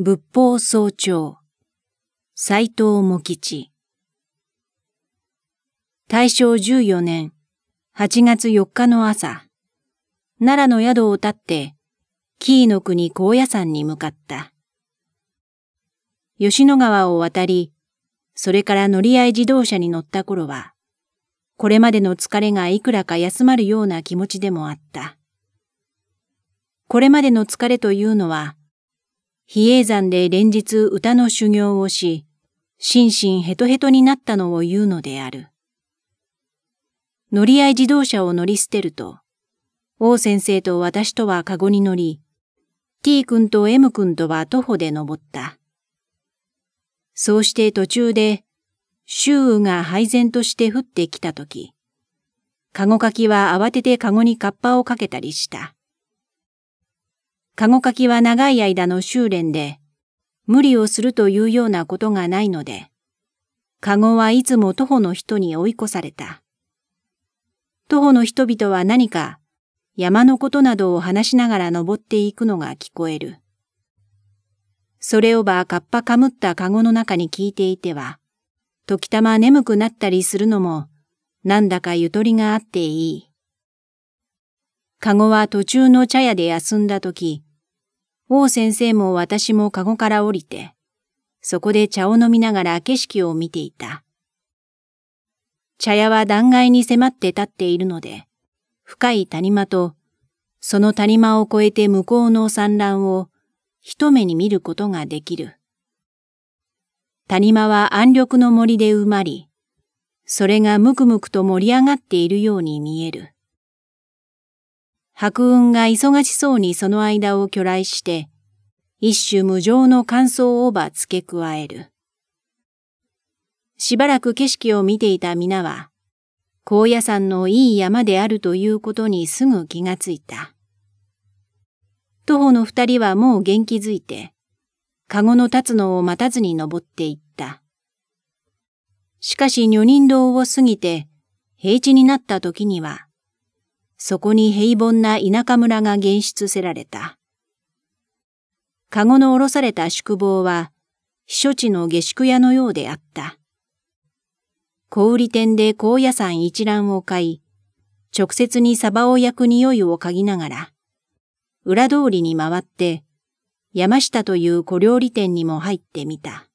仏法総長、斎藤茂吉。大正14年8月4日の朝、奈良の宿を立って、紀伊の国高野山に向かった。吉野川を渡り、それから乗り合い自動車に乗った頃は、これまでの疲れがいくらか休まるような気持ちでもあった。これまでの疲れというのは、比叡山で連日歌の修行をし、心身ヘトヘトになったのを言うのである。乗り合い自動車を乗り捨てると、王先生と私とはカゴに乗り、T 君と M 君とは徒歩で登った。そうして途中で、周雨が廃然として降ってきたとき、カゴかきは慌ててカゴにカッパをかけたりした。カゴ書きは長い間の修練で、無理をするというようなことがないので、カゴはいつも徒歩の人に追い越された。徒歩の人々は何か山のことなどを話しながら登っていくのが聞こえる。それをばかっぱかむったカゴの中に聞いていては、時たま眠くなったりするのも、なんだかゆとりがあっていい。カゴは途中の茶屋で休んだ時、王先生も私もカゴから降りて、そこで茶を飲みながら景色を見ていた。茶屋は断崖に迫って立っているので、深い谷間と、その谷間を越えて向こうの産卵を一目に見ることができる。谷間は暗緑の森で埋まり、それがむくむくと盛り上がっているように見える。白雲が忙しそうにその間を去来して、一種無常の感想をば付け加える。しばらく景色を見ていた皆は、高野山のいい山であるということにすぐ気がついた。徒歩の二人はもう元気づいて、カゴの立つのを待たずに登っていった。しかし女人道を過ぎて、平地になった時には、そこに平凡な田舎村が現出せられた。籠の下ろされた宿坊は、避暑地の下宿屋のようであった。小売店で高野山一覧を買い、直接にサバを焼く匂いを嗅ぎながら、裏通りに回って、山下という小料理店にも入ってみた。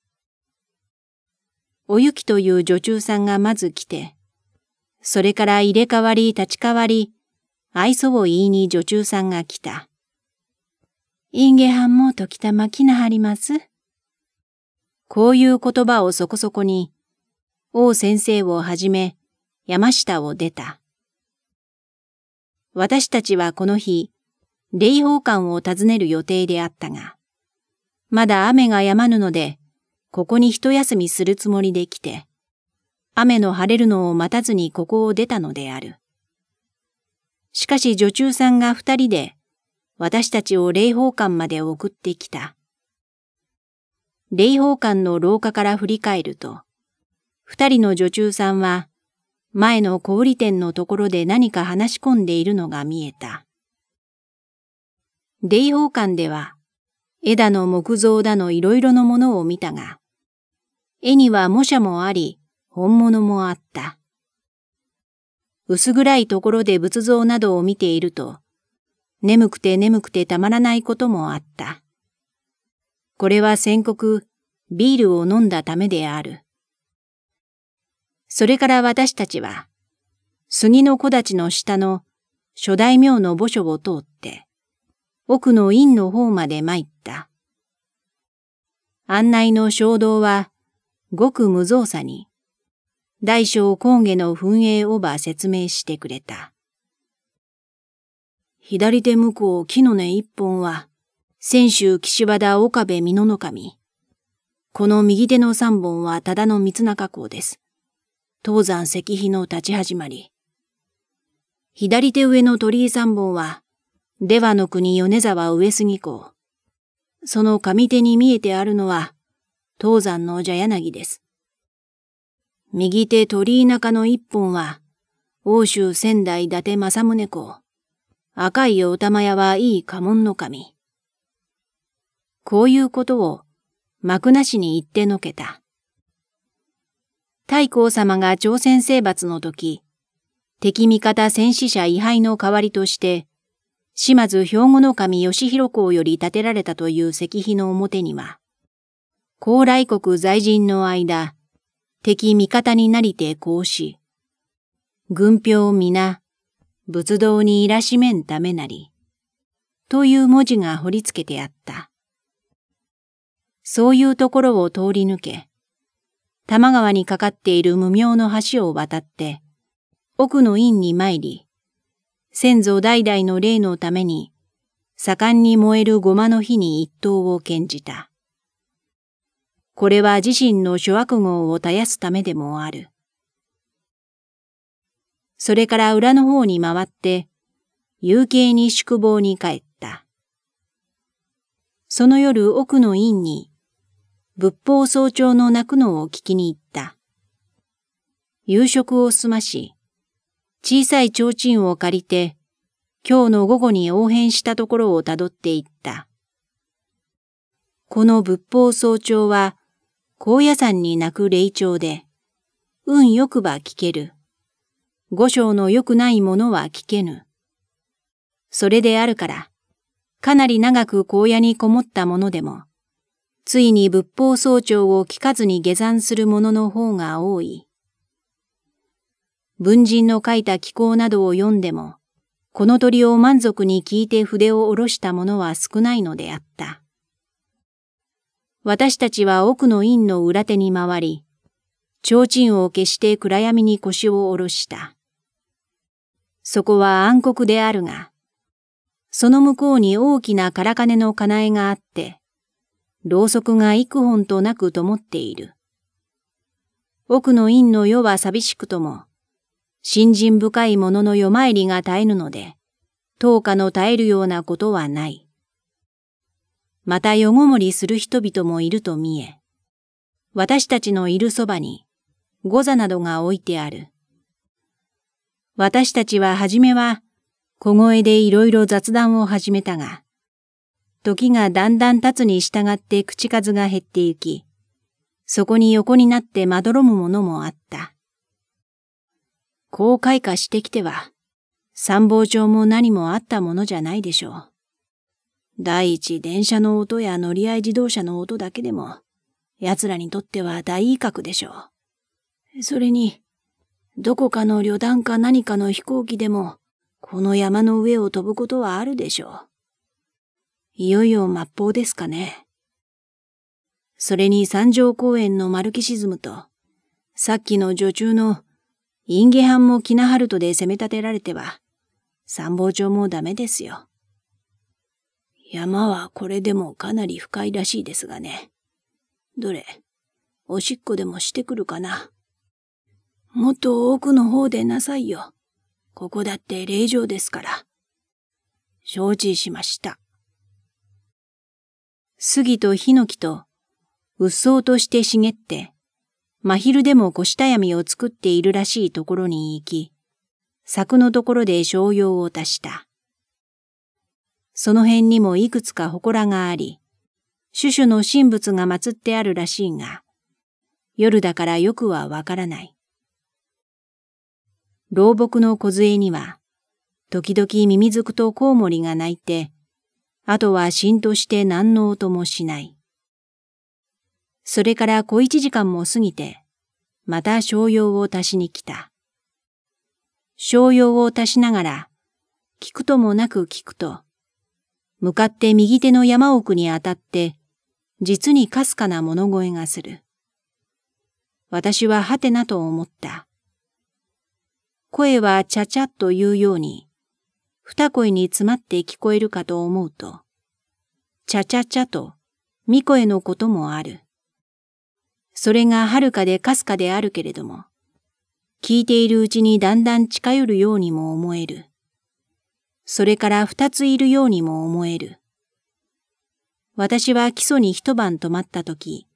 おゆきという女中さんがまず来て、それから入れ替わり立ち替わり、愛想を言いに女中さんが来た。インゲハンも時たま来なはりますこういう言葉をそこそこに、王先生をはじめ、山下を出た。私たちはこの日、霊宝館を訪ねる予定であったが、まだ雨が止まぬので、ここに一休みするつもりで来て、雨の晴れるのを待たずにここを出たのである。しかし女中さんが二人で私たちを霊宝館まで送ってきた。霊宝館の廊下から振り返ると、二人の女中さんは前の小売店のところで何か話し込んでいるのが見えた。霊宝館では枝の木造だの色々のものを見たが、絵には模写もあり本物もあった。薄暗いところで仏像などを見ていると、眠くて眠くてたまらないこともあった。これは宣告、ビールを飲んだためである。それから私たちは、杉の木立の下の諸大名の墓所を通って、奥の院の方まで参った。案内の衝動は、ごく無造作に、大小今下の噴影をば説明してくれた。左手向こう木の根一本は、泉州岸和田岡部美濃の神。この右手の三本はただの三中港です。東山石碑の立ち始まり。左手上の鳥居三本は、出羽の国米沢上杉港。その上手に見えてあるのは、東山の蛇柳です。右手鳥居中の一本は、欧州仙台伊達政宗公。赤いお玉屋はいい家紋の神。こういうことを幕なしに言ってのけた。太閤様が朝鮮征伐の時、敵味方戦死者位牌の代わりとして、島津兵庫の神吉弘公より建てられたという石碑の表には、高麗国在人の間、敵味方になりてこうし、軍票皆、仏道にいらしめんためなり、という文字が彫り付けてあった。そういうところを通り抜け、多摩川にかかっている無名の橋を渡って、奥の院に参り、先祖代々の霊のために、盛んに燃えるごまの火に一刀を剣じた。これは自身の諸悪号を絶やすためでもある。それから裏の方に回って、有形に宿坊に帰った。その夜奥の院に、仏法早朝の泣くのを聞きに行った。夕食を済まし、小さい提灯を借りて、今日の午後に応変したところをたどって行った。この仏法早朝は、高野山に泣く霊長で、運よくば聞ける。五章の良くないものは聞けぬ。それであるから、かなり長く荒野にこもったものでも、ついに仏法総長を聞かずに下山する者の方が多い。文人の書いた気候などを読んでも、この鳥を満足に聞いて筆を下ろした者は少ないのであった。私たちは奥の院の裏手に回り、提灯を消して暗闇に腰を下ろした。そこは暗黒であるが、その向こうに大きな空金の金えがあって、ろうそくが幾本となく灯っている。奥の院の世は寂しくとも、信心深い者の夜参りが絶えぬので、当家の絶えるようなことはない。また夜ごもりする人々もいると見え、私たちのいるそばに、御座などが置いてある。私たちは初めは、小声でいろいろ雑談を始めたが、時がだんだん経つに従って口数が減ってゆき、そこに横になってまどろむものもあった。こう開花してきては、参謀長も何もあったものじゃないでしょう。第一電車の音や乗り合い自動車の音だけでも、奴らにとっては大威嚇でしょう。それに、どこかの旅団か何かの飛行機でも、この山の上を飛ぶことはあるでしょう。いよいよ末法ですかね。それに三条公園のマルキシズムと、さっきの女中のインゲハンもキナハルトで攻め立てられては、参謀長もダメですよ。山はこれでもかなり深いらしいですがね。どれ、おしっこでもしてくるかな。もっと奥の方でなさいよ。ここだって霊場ですから。承知しました。杉とヒノキと、うっそうとして茂って、真昼でも腰下闇を作っているらしいところに行き、柵のところで商用を足した。その辺にもいくつか祠があり、種々の神仏が祀ってあるらしいが、夜だからよくはわからない。老木の梢には、時々ミミズクとコウモリが鳴いて、あとはんとして何の音もしない。それから小一時間も過ぎて、また商用を足しに来た。商用を足しながら、聞くともなく聞くと、向かって右手の山奥に当たって、実にかすかな物声がする。私ははてなと思った。声はちゃちゃっと言うように、二声に詰まって聞こえるかと思うと、ちゃちゃちゃと、巫女へのこともある。それがはるかでかすかであるけれども、聞いているうちにだんだん近寄るようにも思える。それから二ついるようにも思える。私は基礎に一晩泊まったとき、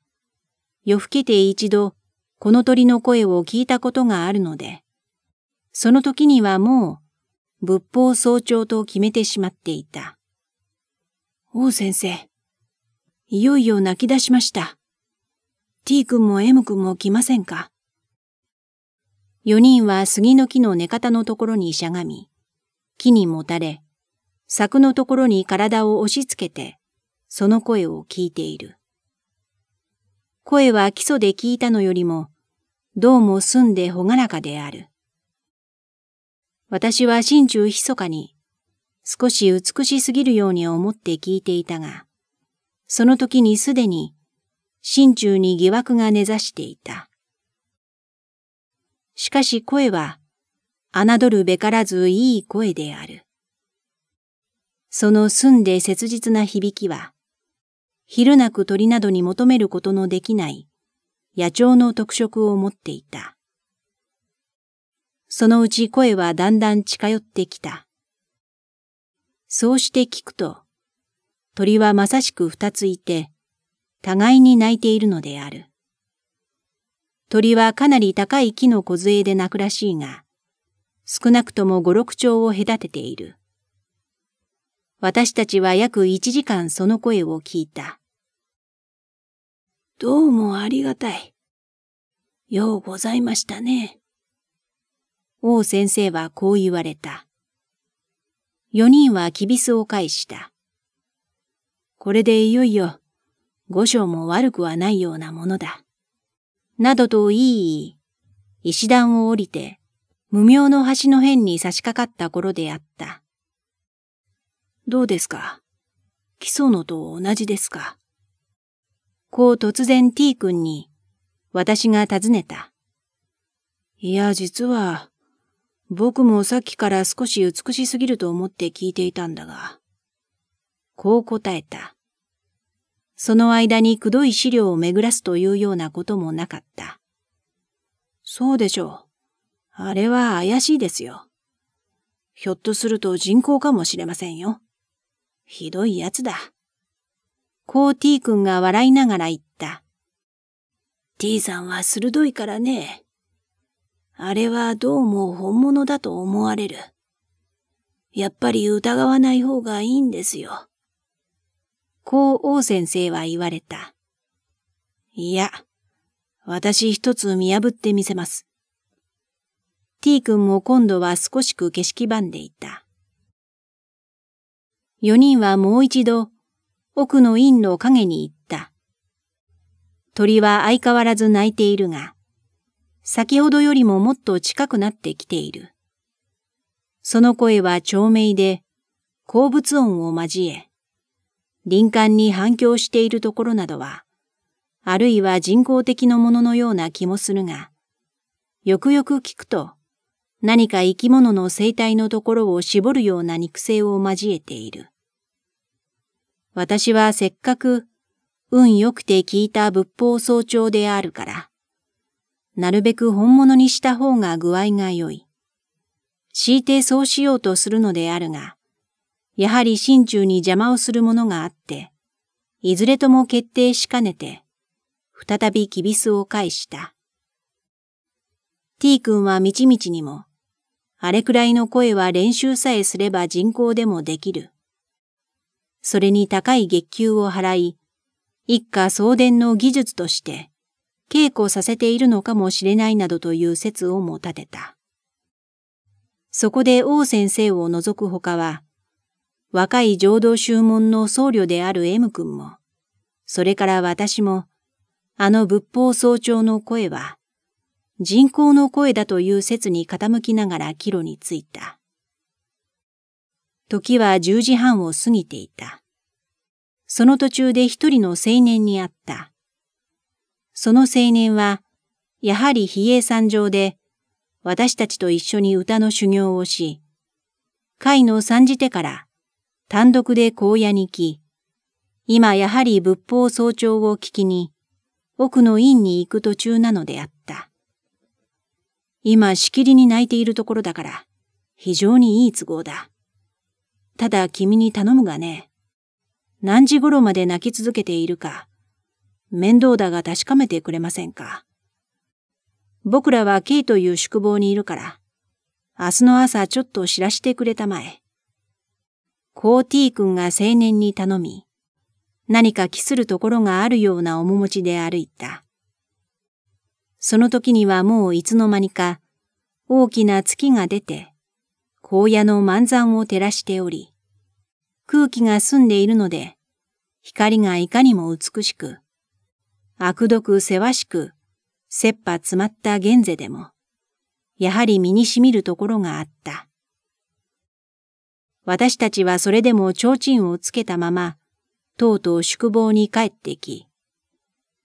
夜更けて一度、この鳥の声を聞いたことがあるので、その時にはもう、仏法早朝と決めてしまっていた。王先生、いよいよ泣き出しました。t 君も m 君も来ませんか四人は杉の木の寝方のところにしゃがみ、木にもたれ、柵のところに体を押し付けて、その声を聞いている。声は基礎で聞いたのよりも、どうも澄んでほがらかである。私は心中密かに、少し美しすぎるように思って聞いていたが、その時にすでに、心中に疑惑が根ざしていた。しかし声は、侮るべからずいい声である。その澄んで切実な響きは、昼なく鳥などに求めることのできない野鳥の特色を持っていた。そのうち声はだんだん近寄ってきた。そうして聞くと、鳥はまさしく二ついて、互いに鳴いているのである。鳥はかなり高い木の小杖で鳴くらしいが、少なくとも五六丁を隔てている。私たちは約一時間その声を聞いた。どうもありがたい。ようございましたね。王先生はこう言われた。四人はきびすを返した。これでいよいよ、五章も悪くはないようなものだ。などと言い、石段を降りて無名の橋の辺に差し掛かった頃であった。どうですか基礎のと同じですかこう突然 T 君に私が尋ねた。いや、実は、僕もさっきから少し美しすぎると思って聞いていたんだが。こう答えた。その間にくどい資料を巡らすというようなこともなかった。そうでしょう。あれは怪しいですよ。ひょっとすると人工かもしれませんよ。ひどいやつだ。こう T 君が笑いながら言った。T さんは鋭いからね。あれはどうも本物だと思われる。やっぱり疑わない方がいいんですよ。こう王先生は言われた。いや、私一つ見破ってみせます。T 君も今度は少しく景色ばんでいた。4人はもう一度奥の院の陰に行った。鳥は相変わらず泣いているが、先ほどよりももっと近くなってきている。その声は長鳴で、鉱物音を交え、林間に反響しているところなどは、あるいは人工的なもののような気もするが、よくよく聞くと、何か生き物の生態のところを絞るような肉声を交えている。私はせっかく運良くて聞いた仏法総長であるから、なるべく本物にした方が具合が良い。強いてそうしようとするのであるが、やはり心中に邪魔をするものがあって、いずれとも決定しかねて、再びキビスを返した。T 君はみちみちにも、あれくらいの声は練習さえすれば人工でもできる。それに高い月給を払い、一家送電の技術として稽古させているのかもしれないなどという説をも立てた。そこで王先生を除くほかは、若い浄土宗門の僧侶である M 君も、それから私も、あの仏法総長の声は、人工の声だという説に傾きながら帰路に着いた。時は十時半を過ぎていた。その途中で一人の青年に会った。その青年は、やはり比叡山上で、私たちと一緒に歌の修行をし、会の参じてから単独で荒野に来、今やはり仏法早朝を聞きに、奥の院に行く途中なのであった。今しきりに泣いているところだから、非常にいい都合だ。ただ君に頼むがね、何時頃まで泣き続けているか、面倒だが確かめてくれませんか。僕らはイという宿坊にいるから、明日の朝ちょっと知らしてくれたまえ。コーティー君が青年に頼み、何か気するところがあるような面持ちで歩いた。その時にはもういつの間にか大きな月が出て、荒野の満山を照らしており、空気が澄んでいるので、光がいかにも美しく、悪毒せわしく、切羽詰まった現世でも、やはり身にしみるところがあった。私たちはそれでも提灯をつけたまま、とうとう宿坊に帰ってき、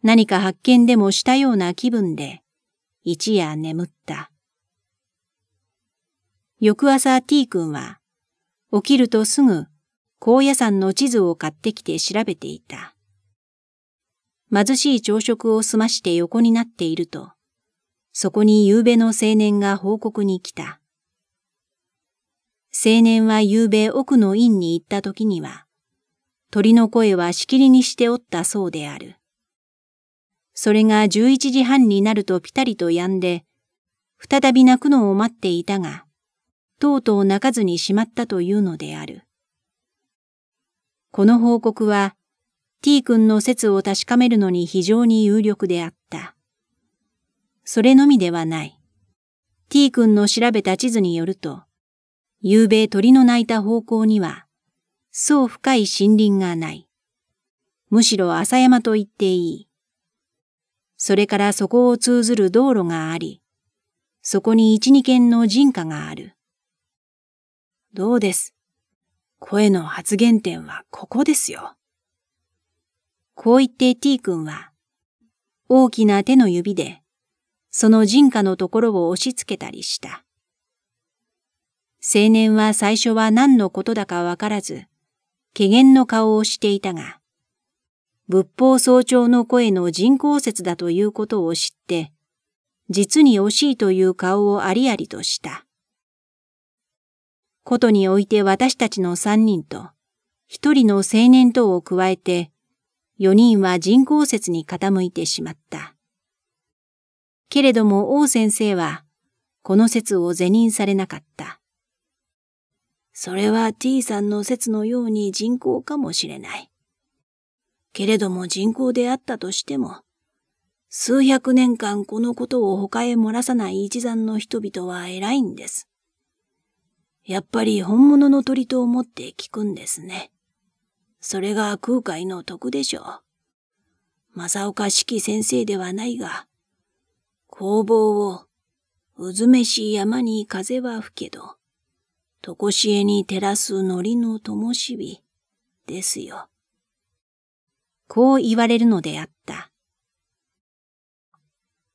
何か発見でもしたような気分で、一夜眠った。翌朝 T 君は、起きるとすぐ、高野山の地図を買ってきて調べていた。貧しい朝食を済まして横になっていると、そこに夕べの青年が報告に来た。青年は夕べ奥の院に行った時には、鳥の声はしきりにしておったそうである。それが十一時半になるとぴたりと止んで、再び泣くのを待っていたが、とうとう泣かずにしまったというのである。この報告は、t 君の説を確かめるのに非常に有力であった。それのみではない。t 君の調べた地図によると、夕べ鳥の鳴いた方向には、そう深い森林がない。むしろ朝山と言っていい。それからそこを通ずる道路があり、そこに一二軒の人家がある。どうです声の発言点はここですよ。こう言って T 君は、大きな手の指で、その人家のところを押し付けたりした。青年は最初は何のことだかわからず、怪げの顔をしていたが、仏法総長の声の人工説だということを知って、実に惜しいという顔をありありとした。ことにおいて私たちの三人と、一人の青年等を加えて、四人は人工説に傾いてしまった。けれども王先生は、この説を是認されなかった。それは T さんの説のように人工かもしれない。けれども人口であったとしても、数百年間このことを他へ漏らさない一山の人々は偉いんです。やっぱり本物の鳥と思って聞くんですね。それが空海の徳でしょう。正岡四季先生ではないが、工房を、うずめし山に風は吹けど、とこしえに照らす苔の灯火ですよ。こう言われるのであった。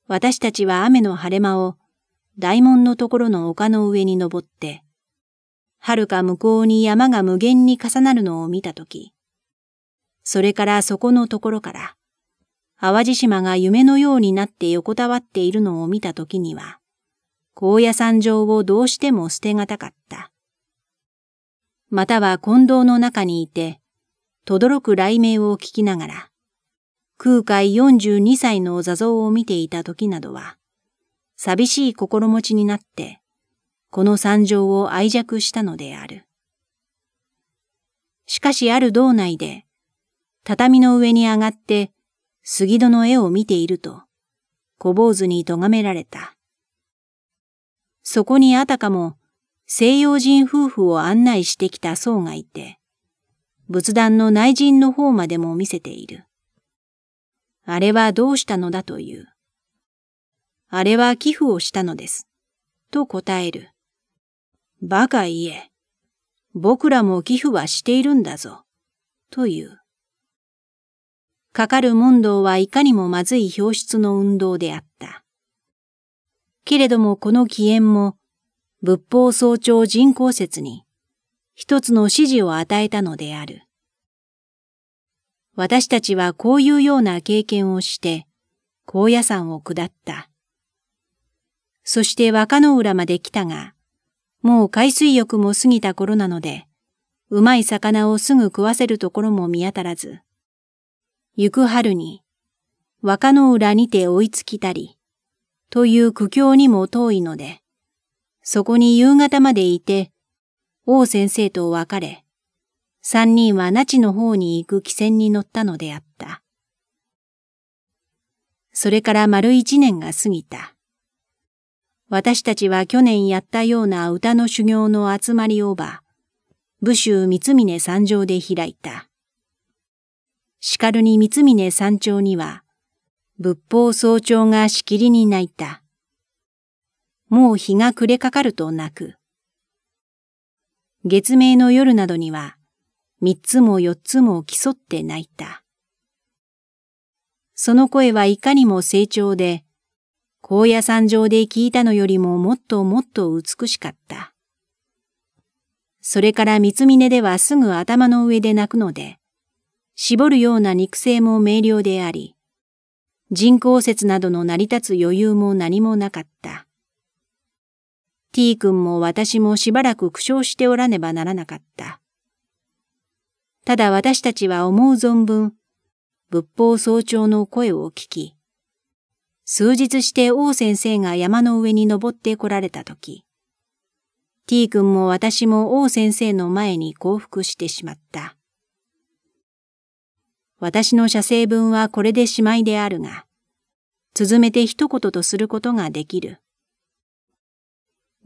私たちは雨の晴れ間を大門のところの丘の上に登って、遥か向こうに山が無限に重なるのを見たとき、それからそこのところから、淡路島が夢のようになって横たわっているのを見たときには、高野山上をどうしても捨てがたかった。または近藤の中にいて、とどろく雷鳴を聞きながら、空海42歳の座像を見ていた時などは、寂しい心持ちになって、この惨状を愛着したのである。しかしある道内で、畳の上に上がって、杉戸の絵を見ていると、小坊主に咎められた。そこにあたかも西洋人夫婦を案内してきた僧がいて、仏壇の内陣の方までも見せている。あれはどうしたのだという。あれは寄付をしたのです。と答える。馬鹿言え。僕らも寄付はしているんだぞ。という。かかる問答はいかにもまずい表出の運動であった。けれどもこの起源も、仏法総長人工説に、一つの指示を与えたのである。私たちはこういうような経験をして、高野山を下った。そして若の浦まで来たが、もう海水浴も過ぎた頃なので、うまい魚をすぐ食わせるところも見当たらず、行く春に、若の浦にて追いつきたり、という苦境にも遠いので、そこに夕方までいて王先生と別れ、三人は那智の方に行く汽船に乗ったのであった。それから丸一年が過ぎた。私たちは去年やったような歌の修行の集まりをば、武州三峰山上で開いた。しかるに三峰山頂には、仏法総長がしきりに泣いた。もう日が暮れかかると泣く。月明の夜などには、三つも四つも競って泣いた。その声はいかにも成長で、高野山上で聞いたのよりももっともっと美しかった。それから三峰ではすぐ頭の上で泣くので、絞るような肉声も明瞭であり、人工説などの成り立つ余裕も何もなかった。T 君も私もしばらく苦笑しておらねばならなかった。ただ私たちは思う存分、仏法総長の声を聞き、数日して王先生が山の上に登って来られたとき、T 君も私も王先生の前に降伏してしまった。私の写生文はこれでしまいであるが、続めて一言とすることができる。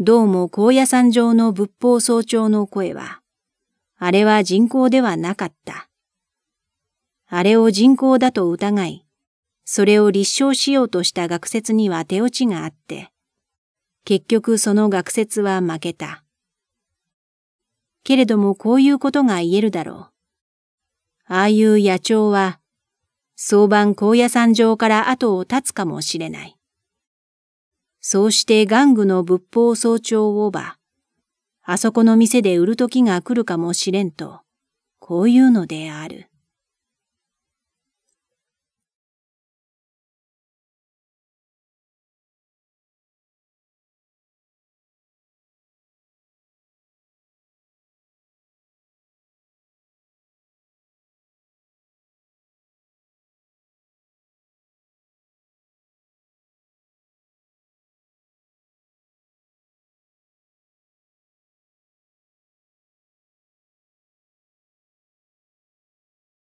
どうも高野山上の仏法総長の声は、あれは人工ではなかった。あれを人工だと疑い、それを立証しようとした学説には手落ちがあって、結局その学説は負けた。けれどもこういうことが言えるだろう。ああいう野鳥は、早晩高野山上から後を絶つかもしれない。そうして玩具の仏法総長をば、あそこの店で売る時が来るかもしれんと、こういうのである。